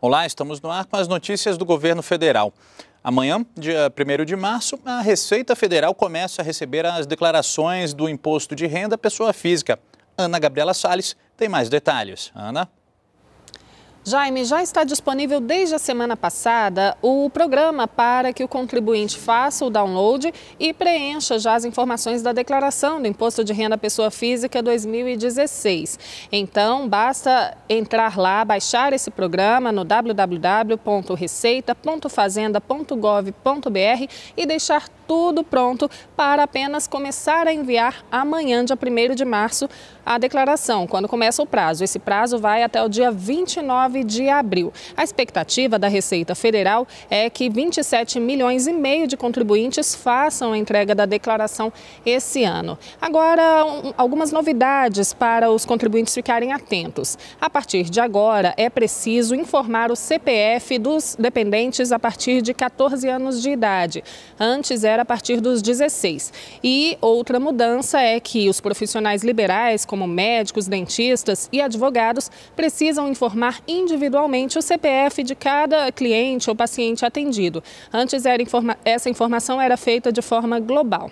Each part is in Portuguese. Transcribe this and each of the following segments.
Olá, estamos no ar com as notícias do governo federal. Amanhã, dia 1 de março, a Receita Federal começa a receber as declarações do Imposto de Renda Pessoa Física. Ana Gabriela Salles tem mais detalhes. Ana? Jaime, já está disponível desde a semana passada o programa para que o contribuinte faça o download e preencha já as informações da declaração do Imposto de Renda Pessoa Física 2016. Então, basta entrar lá, baixar esse programa no www.receita.fazenda.gov.br e deixar tudo pronto para apenas começar a enviar amanhã, dia 1 de março, a declaração, quando começa o prazo. Esse prazo vai até o dia 29 de abril. A expectativa da Receita Federal é que 27 milhões e meio de contribuintes façam a entrega da declaração esse ano. Agora, algumas novidades para os contribuintes ficarem atentos. A partir de agora, é preciso informar o CPF dos dependentes a partir de 14 anos de idade. Antes era a partir dos 16. E outra mudança é que os profissionais liberais, como como médicos, dentistas e advogados, precisam informar individualmente o CPF de cada cliente ou paciente atendido. Antes, informa essa informação era feita de forma global.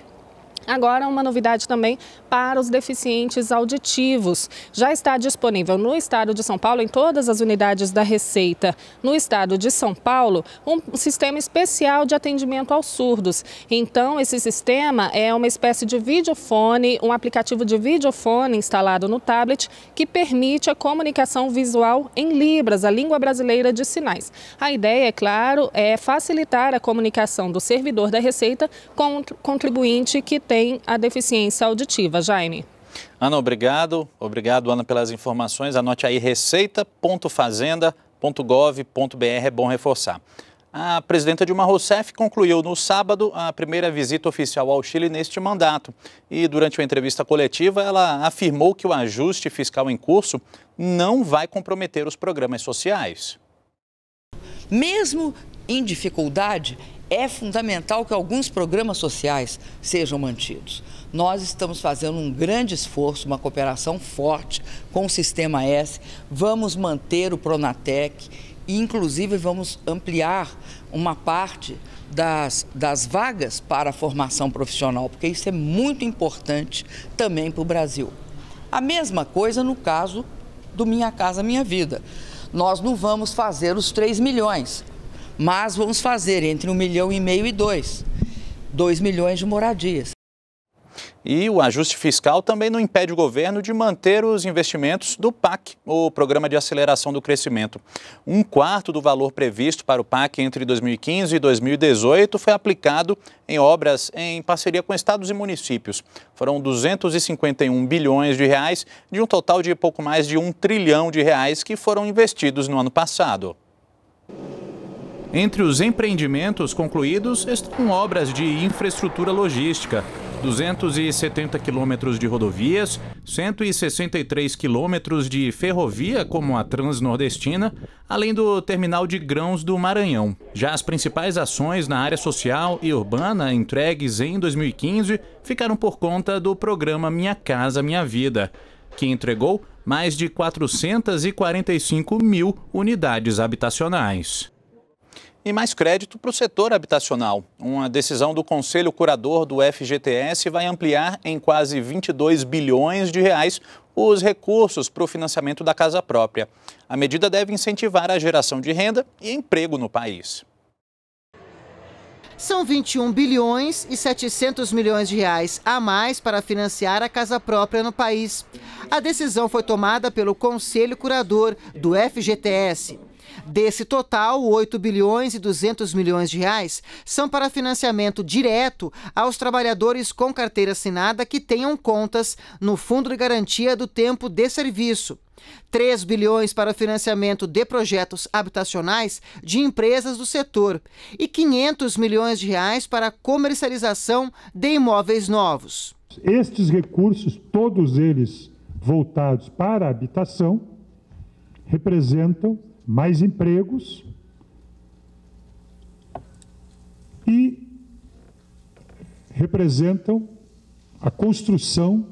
Agora, uma novidade também para os deficientes auditivos. Já está disponível no estado de São Paulo, em todas as unidades da Receita, no estado de São Paulo, um sistema especial de atendimento aos surdos. Então, esse sistema é uma espécie de videofone, um aplicativo de videofone instalado no tablet que permite a comunicação visual em Libras, a língua brasileira de sinais. A ideia, é claro, é facilitar a comunicação do servidor da Receita com o contribuinte que tem tem a deficiência auditiva. Jaime. Ana, obrigado. Obrigado, Ana, pelas informações. Anote aí receita.fazenda.gov.br, é bom reforçar. A presidenta Dilma Rousseff concluiu no sábado a primeira visita oficial ao Chile neste mandato. E durante uma entrevista coletiva, ela afirmou que o ajuste fiscal em curso não vai comprometer os programas sociais. Mesmo em dificuldade, é fundamental que alguns programas sociais sejam mantidos. Nós estamos fazendo um grande esforço, uma cooperação forte com o Sistema S. Vamos manter o Pronatec e, inclusive, vamos ampliar uma parte das, das vagas para a formação profissional, porque isso é muito importante também para o Brasil. A mesma coisa no caso do Minha Casa Minha Vida. Nós não vamos fazer os 3 milhões mas vamos fazer entre um milhão e meio e dois. Dois milhões de moradias. E o ajuste fiscal também não impede o governo de manter os investimentos do PAC, o Programa de Aceleração do Crescimento. Um quarto do valor previsto para o PAC entre 2015 e 2018 foi aplicado em obras em parceria com estados e municípios. Foram 251 bilhões de reais, de um total de pouco mais de um trilhão de reais que foram investidos no ano passado. Entre os empreendimentos concluídos estão obras de infraestrutura logística, 270 quilômetros de rodovias, 163 quilômetros de ferrovia, como a Transnordestina, além do terminal de grãos do Maranhão. Já as principais ações na área social e urbana entregues em 2015 ficaram por conta do programa Minha Casa Minha Vida, que entregou mais de 445 mil unidades habitacionais e mais crédito para o setor habitacional. Uma decisão do Conselho Curador do FGTS vai ampliar em quase 22 bilhões de reais os recursos para o financiamento da casa própria. A medida deve incentivar a geração de renda e emprego no país. São 21 bilhões e 700 milhões de reais a mais para financiar a casa própria no país. A decisão foi tomada pelo Conselho Curador do FGTS. Desse total, 8 bilhões e 200 milhões de reais são para financiamento direto aos trabalhadores com carteira assinada que tenham contas no Fundo de Garantia do Tempo de Serviço. 3 bilhões para financiamento de projetos habitacionais de empresas do setor e 500 milhões de reais para comercialização de imóveis novos. Estes recursos, todos eles voltados para a habitação, representam mais empregos e representam a construção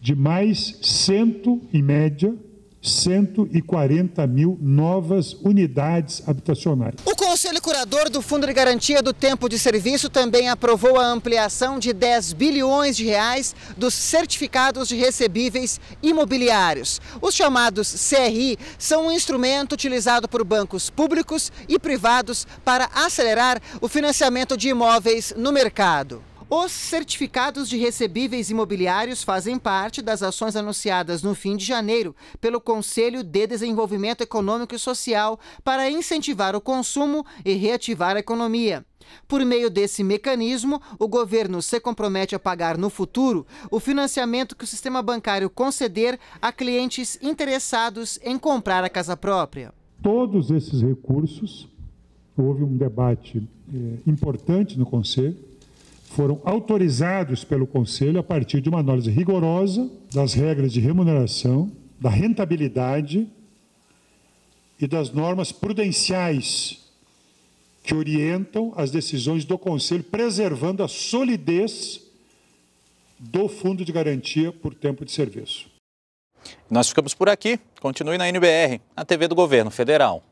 de mais cento, em média, 140 mil novas unidades habitacionais. Conselho Curador do Fundo de Garantia do Tempo de Serviço também aprovou a ampliação de 10 bilhões de reais dos certificados de recebíveis imobiliários. Os chamados CRI são um instrumento utilizado por bancos públicos e privados para acelerar o financiamento de imóveis no mercado. Os certificados de recebíveis imobiliários fazem parte das ações anunciadas no fim de janeiro pelo Conselho de Desenvolvimento Econômico e Social para incentivar o consumo e reativar a economia. Por meio desse mecanismo, o governo se compromete a pagar no futuro o financiamento que o sistema bancário conceder a clientes interessados em comprar a casa própria. Todos esses recursos, houve um debate eh, importante no Conselho, foram autorizados pelo Conselho a partir de uma análise rigorosa das regras de remuneração, da rentabilidade e das normas prudenciais que orientam as decisões do Conselho, preservando a solidez do Fundo de Garantia por Tempo de Serviço. Nós ficamos por aqui. Continue na NBR, a TV do Governo Federal.